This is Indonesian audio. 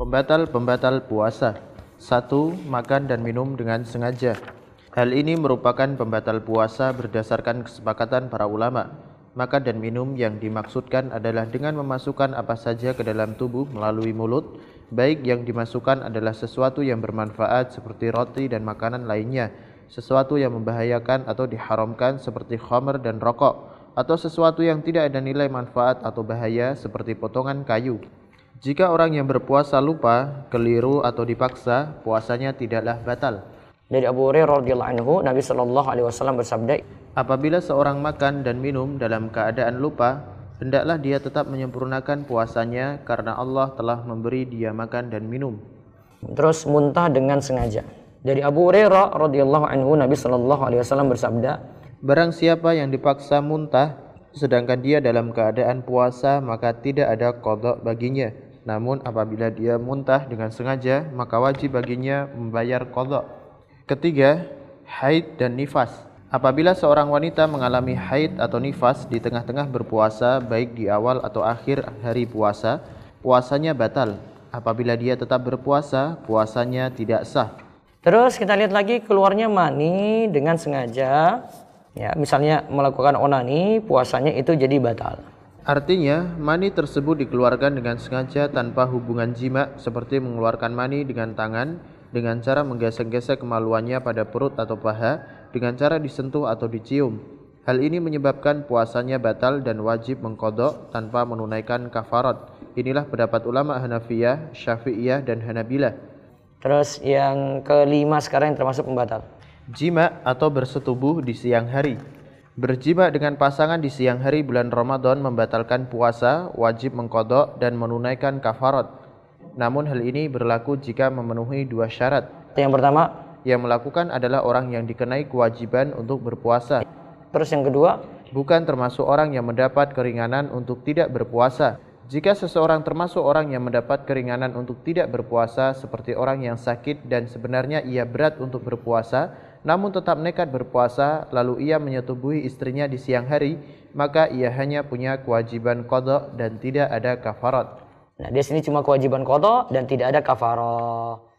Pembatal-pembatal puasa Satu Makan dan minum dengan sengaja Hal ini merupakan pembatal puasa berdasarkan kesepakatan para ulama. Makan dan minum yang dimaksudkan adalah dengan memasukkan apa saja ke dalam tubuh melalui mulut, baik yang dimasukkan adalah sesuatu yang bermanfaat seperti roti dan makanan lainnya, sesuatu yang membahayakan atau diharamkan seperti khamer dan rokok, atau sesuatu yang tidak ada nilai manfaat atau bahaya seperti potongan kayu. Jika orang yang berpuasa lupa, keliru atau dipaksa, puasanya tidaklah batal. Dari Abu Hurairah radhiyallahu anhu, Nabi Shallallahu alaihi wasallam bersabda, "Apabila seorang makan dan minum dalam keadaan lupa, hendaklah dia tetap menyempurnakan puasanya karena Allah telah memberi dia makan dan minum." Terus muntah dengan sengaja. Dari Abu Hurairah radhiyallahu anhu, Nabi Shallallahu alaihi wasallam bersabda, "Barang siapa yang dipaksa muntah sedangkan dia dalam keadaan puasa, maka tidak ada kodok baginya." Namun apabila dia muntah dengan sengaja, maka wajib baginya membayar kodok. Ketiga, haid dan nifas. Apabila seorang wanita mengalami haid atau nifas di tengah-tengah berpuasa, baik di awal atau akhir hari puasa, puasanya batal. Apabila dia tetap berpuasa, puasanya tidak sah. Terus kita lihat lagi keluarnya mani dengan sengaja, ya misalnya melakukan onani, puasanya itu jadi batal. Artinya, mani tersebut dikeluarkan dengan sengaja tanpa hubungan jima seperti mengeluarkan mani dengan tangan dengan cara menggesek-gesek kemaluannya pada perut atau paha dengan cara disentuh atau dicium. Hal ini menyebabkan puasanya batal dan wajib mengkodok tanpa menunaikan kafarat. Inilah pendapat ulama Hanafiyah, Syafi'iyah, dan Hanabilah. Terus yang kelima sekarang yang termasuk pembatal. Jima atau bersetubuh di siang hari. Berjima dengan pasangan di siang hari bulan Ramadan membatalkan puasa, wajib mengkodok dan menunaikan kafarat. Namun hal ini berlaku jika memenuhi dua syarat. Yang pertama, yang melakukan adalah orang yang dikenai kewajiban untuk berpuasa. Terus yang kedua, bukan termasuk orang yang mendapat keringanan untuk tidak berpuasa. Jika seseorang termasuk orang yang mendapat keringanan untuk tidak berpuasa seperti orang yang sakit dan sebenarnya ia berat untuk berpuasa, namun tetap nekat berpuasa lalu ia menyetubuhi istrinya di siang hari maka ia hanya punya kewajiban kodok dan tidak ada kafarat nah di sini cuma kewajiban kodok dan tidak ada kafarat